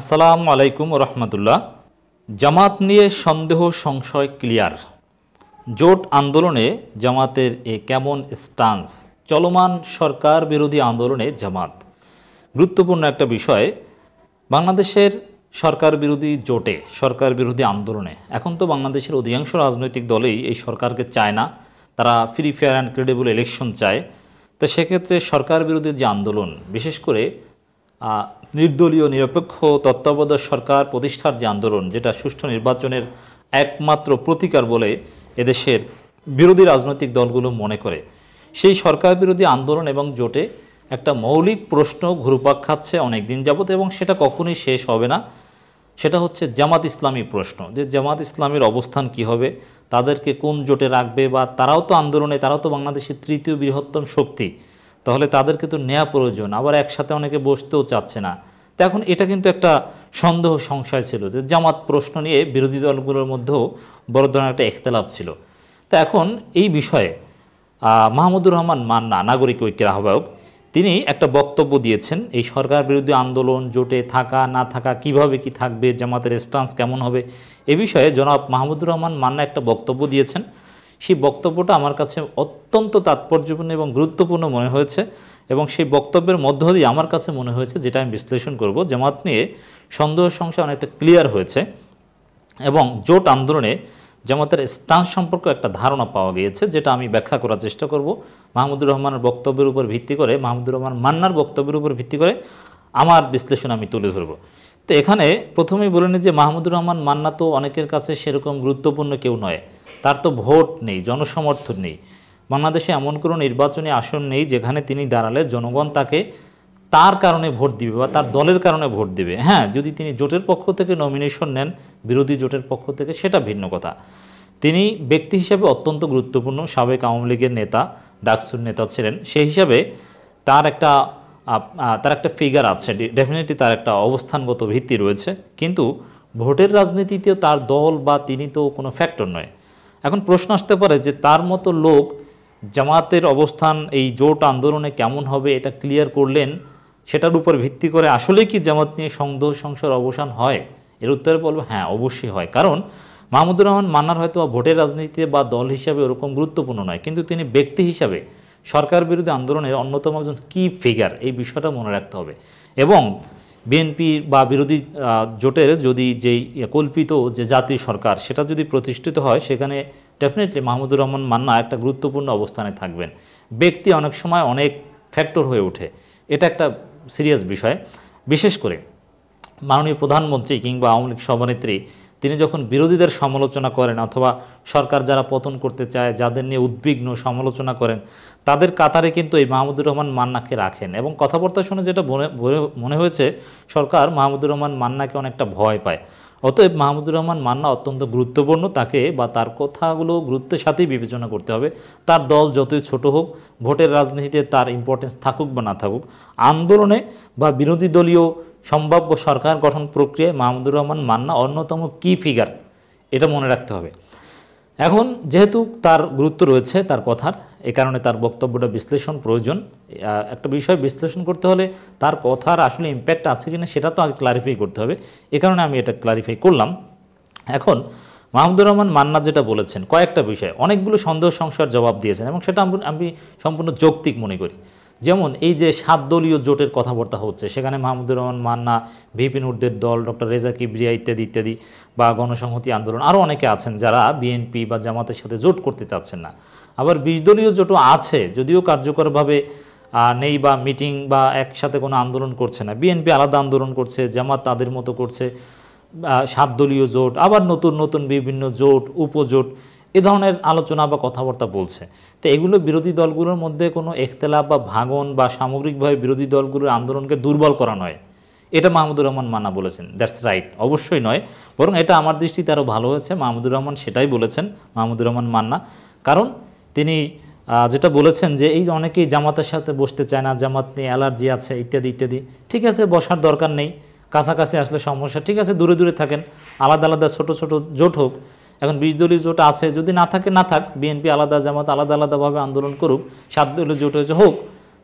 আসসালামু আলাইকুম রহমতুল্লাহ জামাত নিয়ে সন্দেহ সংশয় ক্লিয়ার জোট আন্দোলনে জামাতের এ কেমন স্টান্স চলমান সরকার বিরোধী আন্দোলনে জামাত গুরুত্বপূর্ণ একটা বিষয় বাংলাদেশের সরকার বিরোধী জোটে সরকার বিরোধী আন্দোলনে এখন তো বাংলাদেশের অধিকাংশ রাজনৈতিক দলেই এই সরকারকে চায় না তারা free fair and credible election চায় তো সেক্ষেত্রে সরকার বিরোধী যে আন্দোলন বিশেষ করে নির্দলীয় নিরপেক্ষ তত্ত্বাবধায়ক সরকার প্রতিষ্ঠার যে আন্দোলন যেটা সুষ্ঠু নির্বাচনের একমাত্র প্রতিকার বলে এদেশের বিরোধী রাজনৈতিক দলগুলো মনে করে সেই সরকার বিরোধী আন্দোলন এবং জোটে একটা মৌলিক প্রশ্ন ঘুরপাক খাচ্ছে অনেক দিন যাবত এবং সেটা কখনোই শেষ হবে না সেটা হচ্ছে জামাত ইসলামী প্রশ্ন যে জামাত ইসলামের অবস্থান কি হবে তাদেরকে কোন জোটে রাখবে বা তারাও তো আন্দোলনে তারাও তো বাংলাদেশের তৃতীয় বৃহত্তম শক্তি তাহলে তাদের কিন্তু নেওয়া প্রয়োজন আবার একসাথে অনেকে বসতেও চাচ্ছে না তো এখন এটা কিন্তু একটা সন্দেহ সংশয় ছিল যে জামাত প্রশ্ন নিয়ে বিরোধী দলগুলোর মধ্যেও বড় ধরনের একটা একতলাপ ছিল তো এখন এই বিষয়ে মাহমুদুর রহমান মান্না নাগরিক ঐক্যের আহ্বায়ক তিনি একটা বক্তব্য দিয়েছেন এই সরকার বিরোধী আন্দোলন জোটে থাকা না থাকা কিভাবে কি থাকবে জামাতের স্টান্স কেমন হবে এ বিষয়ে জনাব মাহমুদুর রহমান মান্না একটা বক্তব্য দিয়েছেন সেই বক্তব্যটা আমার কাছে অত্যন্ত তাৎপর্যপূর্ণ এবং গুরুত্বপূর্ণ মনে হয়েছে এবং সেই বক্তব্যের মধ্য দিয়ে আমার কাছে মনে হয়েছে যেটা আমি বিশ্লেষণ করব জামাত নিয়ে সন্দেহ সংশয় অনেকটা ক্লিয়ার হয়েছে এবং জোট আন্দোলনে জামাতের স্টান সম্পর্কে একটা ধারণা পাওয়া গিয়েছে যেটা আমি ব্যাখ্যা করার চেষ্টা করব মাহমুদুর রহমানের বক্তব্যের উপর ভিত্তি করে মাহমুদুর রহমান মান্নার বক্তব্যের উপর ভিত্তি করে আমার বিশ্লেষণ আমি তুলে ধরব তো এখানে প্রথমেই বলে যে মাহমুদুর রহমান মান্না তো অনেকের কাছে সেরকম গুরুত্বপূর্ণ কেউ নয় তার তো ভোট নেই জনসমর্থন নেই বাংলাদেশে এমন কোনো নির্বাচনী আসন নেই যেখানে তিনি দাঁড়ালে জনগণ তাকে তার কারণে ভোট দিবে বা তার দলের কারণে ভোট দিবে হ্যাঁ যদি তিনি জোটের পক্ষ থেকে নমিনেশন নেন বিরোধী জোটের পক্ষ থেকে সেটা ভিন্ন কথা তিনি ব্যক্তি হিসাবে অত্যন্ত গুরুত্বপূর্ণ সাবেক আওয়ামী লীগের নেতা ডাকসুর নেতা ছিলেন সেই হিসাবে তার একটা তার একটা ফিগার আছে ডেফিনেটলি তার একটা অবস্থানগত ভিত্তি রয়েছে কিন্তু ভোটের রাজনীতিতে তার দল বা তিনি তো কোনো ফ্যাক্টর নয় এখন প্রশ্ন আসতে পারে যে তার মতো লোক জামাতের অবস্থান এই জোট আন্দোলনে কেমন হবে এটা ক্লিয়ার করলেন সেটার উপর ভিত্তি করে আসলে কি জামাত নিয়ে সংদেহ সংসার অবসান হয় এর উত্তরে বলবো হ্যাঁ অবশ্যই হয় কারণ মাহমুদুর রহমান মান্নার হয়তো ভোটের রাজনীতিতে বা দল হিসাবে ওরকম গুরুত্বপূর্ণ নয় কিন্তু তিনি ব্যক্তি হিসাবে সরকার বিরোধী আন্দোলনের অন্যতম একজন কি ফিগার এই বিষয়টা মনে রাখতে হবে এবং বিএনপি বা বিরোধী জোটের যদি যেই কল্পিত যে জাতীয় সরকার সেটা যদি প্রতিষ্ঠিত হয় সেখানে ডেফিনেটলি মাহমুদুর রহমান মান্না একটা গুরুত্বপূর্ণ অবস্থানে থাকবেন ব্যক্তি অনেক সময় অনেক ফ্যাক্টর হয়ে ওঠে এটা একটা সিরিয়াস বিষয় বিশেষ করে মাননীয় প্রধানমন্ত্রী কিংবা আওয়ামী লীগ সভানেত্রী তিনি যখন বিরোধীদের সমালোচনা করেন অথবা সরকার যারা পতন করতে চায় যাদের নিয়ে উদ্বিগ্ন সমালোচনা করেন তাদের কাতারে কিন্তু এই মাহমুদুর রহমান মান্নাকে রাখেন এবং কথাবার্তা শুনে যেটা মনে হয়েছে সরকার মাহমুদুর রহমান মান্নাকে অনেকটা ভয় পায় অতএব মাহমুদুর রহমান মান্না অত্যন্ত গুরুত্বপূর্ণ তাকে বা তার কথাগুলো গুরুত্বের সাথেই বিবেচনা করতে হবে তার দল যতই ছোট হোক ভোটের রাজনীতিতে তার ইম্পর্টেন্স থাকুক বা না থাকুক আন্দোলনে বা বিরোধী দলীয় সম্ভাব্য সরকার গঠন প্রক্রিয়ায় মাহমুদুর রহমান মান্না অন্যতম কি ফিগার এটা মনে রাখতে হবে এখন যেহেতু তার গুরুত্ব রয়েছে তার কথার এ কারণে তার বক্তব্যটা বিশ্লেষণ প্রয়োজন একটা বিষয় বিশ্লেষণ করতে হলে তার কথার আসলে ইম্প্যাক্ট আছে কি না সেটা তো আগে ক্লারিফাই করতে হবে এ কারণে আমি এটা ক্লারিফাই করলাম এখন মাহমুদুর রহমান মান্না যেটা বলেছেন কয়েকটা বিষয় অনেকগুলো সন্দেহ সংশয়ের জবাব দিয়েছেন এবং সেটা আমি সম্পূর্ণ যৌক্তিক মনে করি যেমন এই যে সাত দলীয় জোটের কথাবার্তা হচ্ছে সেখানে মাহমুদুর রহমান মান্না ভিপিন উর্দের দল ডক্টর রেজা কিবরিয়া ইত্যাদি ইত্যাদি বা গণসংহতি আন্দোলন আরও অনেকে আছেন যারা বিএনপি বা জামাতের সাথে জোট করতে চাচ্ছেন না আবার বিশ দলীয় জোটও আছে যদিও কার্যকরভাবে নেই বা মিটিং বা একসাথে কোনো আন্দোলন করছে না বিএনপি আলাদা আন্দোলন করছে জামাত তাদের মতো করছে সাত দলীয় জোট আবার নতুন নতুন বিভিন্ন জোট উপজোট এ ধরনের আলোচনা বা কথাবার্তা বলছে তো এগুলো বিরোধী দলগুলোর মধ্যে কোনো একতলাপ বা ভাঙন বা সামগ্রিকভাবে বিরোধী দলগুলোর আন্দোলনকে দুর্বল করা নয় এটা মাহমুদুর রহমান মানা বলেছেন দ্যাটস রাইট অবশ্যই নয় বরং এটা আমার দৃষ্টিতে আরও ভালো হয়েছে মাহমুদুর রহমান সেটাই বলেছেন মাহমুদুর রহমান মান্না কারণ তিনি যেটা বলেছেন যে এই অনেকেই জামাতের সাথে বসতে চায় না জামাত নিয়ে অ্যালার্জি আছে ইত্যাদি ইত্যাদি ঠিক আছে বসার দরকার নেই কাছাকাছি আসলে সমস্যা ঠিক আছে দূরে দূরে থাকেন আলাদা আলাদা ছোট ছোট জোট হোক এখন বিশ দলীয় জোট আছে যদি না থাকে না থাক বিএনপি আলাদা জামাত আলাদা আলাদাভাবে আন্দোলন করুক সাত দলীয় জোট হয়েছে হোক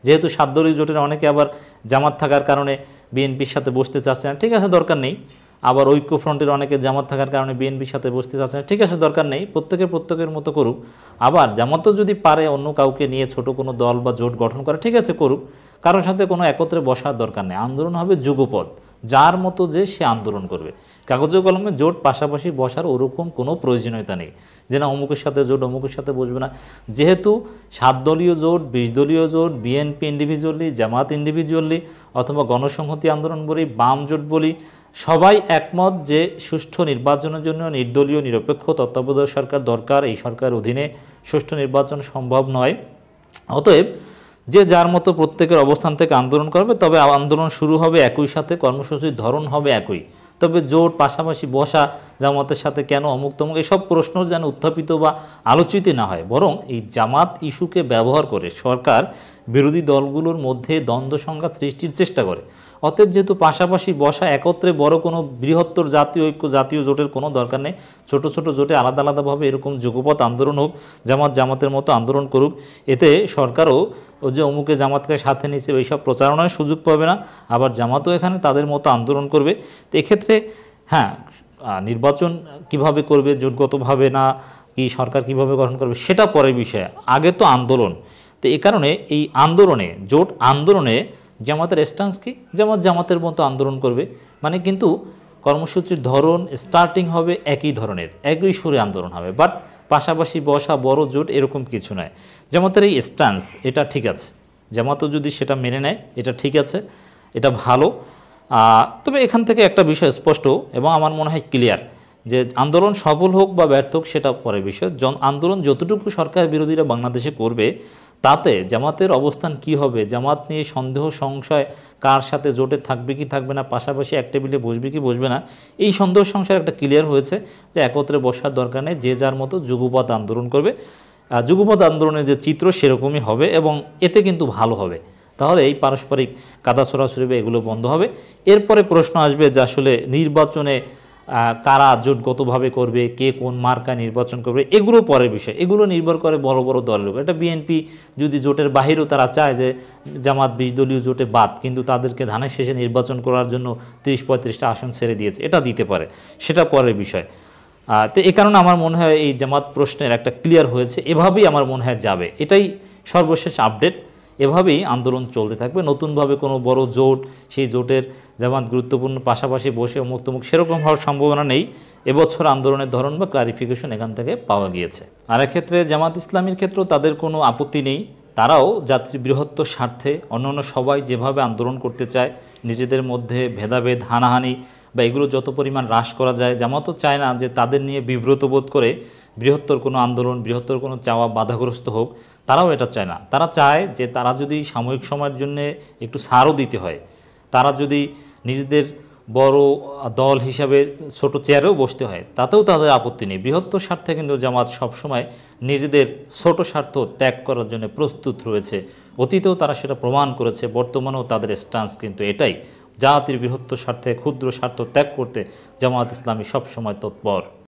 যেহেতু সাত দলীয় জোটের অনেকে আবার জামাত থাকার কারণে বিএনপির সাথে বসতে চাচ্ছে না ঠিক আছে দরকার নেই আবার ঐক্যফ্রন্টের অনেকে জামাত থাকার কারণে বিএনপির সাথে বসতে চাচ্ছে না ঠিক আছে দরকার নেই প্রত্যেকে প্রত্যেকের মতো করুক আবার জামাতও যদি পারে অন্য কাউকে নিয়ে ছোট কোনো দল বা জোট গঠন করে ঠিক আছে করুক কারোর সাথে কোনো একত্রে বসার দরকার নেই আন্দোলন হবে যুগপথ যার মতো যে সে আন্দোলন করবে কাগজ কলমে জোট পাশাপাশি বসার ওরকম কোনো প্রয়োজনীয়তা নেই যে না অমুকের সাথে জোট অমুকের সাথে বসবে না যেহেতু সাত দলীয় জোট বিশ দলীয় জোট বিএনপি ইন্ডিভিজুয়ালি জামাত ইন্ডিভিজুয়ালি অথবা গণসংহতি আন্দোলন বলি বাম জোট বলি সবাই একমত যে সুষ্ঠু নির্বাচনের জন্য নির্দলীয় নিরপেক্ষ তত্ত্বাবধায়ক সরকার দরকার এই সরকার অধীনে সুষ্ঠু নির্বাচন সম্ভব নয় অতএব যে যার মতো প্রত্যেকের অবস্থান থেকে আন্দোলন করবে তবে আন্দোলন শুরু হবে একই সাথে কর্মসূচির ধরন হবে একই তবে জোট পাশাপাশি বসা জামাতের সাথে কেন অমুক তমুক এসব প্রশ্ন যেন উত্থাপিত বা আলোচিত না হয় বরং এই জামাত ইস্যুকে ব্যবহার করে সরকার বিরোধী দলগুলোর মধ্যে দ্বন্দ্ব সংঘাত সৃষ্টির চেষ্টা করে অতএব যেহেতু পাশাপাশি বসা একত্রে বড় কোনো বৃহত্তর জাতীয় ঐক্য জাতীয় জোটের কোনো দরকার নেই ছোটো ছোটো জোটে আলাদা আলাদাভাবে এরকম যুগপথ আন্দোলন হোক জামাত জামাতের মতো আন্দোলন করুক এতে সরকারও ও যে অমুকে জামাতকে সাথে নিয়েছে সব প্রচারণার সুযোগ পাবে না আবার জামাতও এখানে তাদের মতো আন্দোলন করবে তো এক্ষেত্রে হ্যাঁ নির্বাচন কিভাবে করবে জোটগতভাবে না কি সরকার কিভাবে গঠন করবে সেটা পরের বিষয় আগে তো আন্দোলন তো এ কারণে এই আন্দোলনে জোট আন্দোলনে জামাতের স্ট্যান্স কি জামাত জামাতের মতো আন্দোলন করবে মানে কিন্তু কর্মসূচির ধরন স্টার্টিং হবে একই ধরনের একই সুরে আন্দোলন হবে বাট পাশাপাশি বসা বড় জোট এরকম কিছু নয় জামাতের এই স্টান্স এটা ঠিক আছে জামাতও যদি সেটা মেনে নেয় এটা ঠিক আছে এটা ভালো তবে এখান থেকে একটা বিষয় স্পষ্ট এবং আমার মনে হয় ক্লিয়ার যে আন্দোলন সফল হোক বা ব্যর্থ হোক সেটা পরে বিষয় আন্দোলন যতটুকু সরকার বিরোধীরা বাংলাদেশে করবে তাতে জামাতের অবস্থান কি হবে জামাত নিয়ে সন্দেহ সংশয় কার সাথে জোটে থাকবে কি থাকবে না পাশাপাশি এক টেবিলে বসবে কি বসবে না এই সন্দেহ সংশয় একটা ক্লিয়ার হয়েছে যে একত্রে বসার দরকার নেই যে যার মতো যুগপথ আন্দোলন করবে যুগপথ আন্দোলনের যে চিত্র সেরকমই হবে এবং এতে কিন্তু ভালো হবে তাহলে এই পারস্পরিক কাদা ছড়াছড়ি এগুলো বন্ধ হবে এরপরে প্রশ্ন আসবে যে আসলে নির্বাচনে কারা জোটগতভাবে করবে কে কোন মার্কা নির্বাচন করবে এগুলো পরের বিষয় এগুলো নির্ভর করে বড় বড় দলের উপর এটা বিএনপি যদি জোটের বাহিরেও তারা চায় যে জামাত বিশ দলীয় জোটে বাদ কিন্তু তাদেরকে ধানের শেষে নির্বাচন করার জন্য তিরিশ পঁয়ত্রিশটা আসন ছেড়ে দিয়েছে এটা দিতে পারে সেটা পরের বিষয় তো এ কারণে আমার মনে হয় এই জামাত প্রশ্নের একটা ক্লিয়ার হয়েছে এভাবেই আমার মনে হয় যাবে এটাই সর্বশেষ আপডেট এভাবেই আন্দোলন চলতে থাকবে নতুনভাবে কোনো বড় জোট সেই জোটের জামাত গুরুত্বপূর্ণ পাশাপাশি বসে অমুক তমুক সেরকম হওয়ার সম্ভাবনা নেই এবছর আন্দোলনের ধরন বা ক্লারিফিকেশন এখান থেকে পাওয়া গিয়েছে আর ক্ষেত্রে জামাত ইসলামীর ক্ষেত্রেও তাদের কোনো আপত্তি নেই তারাও জাতির বৃহত্তর স্বার্থে অন্যান্য সবাই যেভাবে আন্দোলন করতে চায় নিজেদের মধ্যে ভেদাভেদ হানাহানি বা এগুলো যত পরিমাণ হ্রাস করা যায় জামাতও চায় না যে তাদের নিয়ে বিব্রত বোধ করে বৃহত্তর কোনো আন্দোলন বৃহত্তর কোনো চাওয়া বাধাগ্রস্ত হোক তারাও এটা চায় না তারা চায় যে তারা যদি সাময়িক সময়ের জন্যে একটু সারও দিতে হয় তারা যদি নিজেদের বড় দল হিসাবে ছোট চেয়ারেও বসতে হয় তাতেও তাদের আপত্তি নেই বৃহত্তর স্বার্থে কিন্তু জামাত সবসময় নিজেদের ছোট স্বার্থ ত্যাগ করার জন্য প্রস্তুত রয়েছে অতীতেও তারা সেটা প্রমাণ করেছে বর্তমানেও তাদের স্টান্স কিন্তু এটাই জাতির বৃহত্তর স্বার্থে ক্ষুদ্র স্বার্থ ত্যাগ করতে জামাত ইসলামী সবসময় তৎপর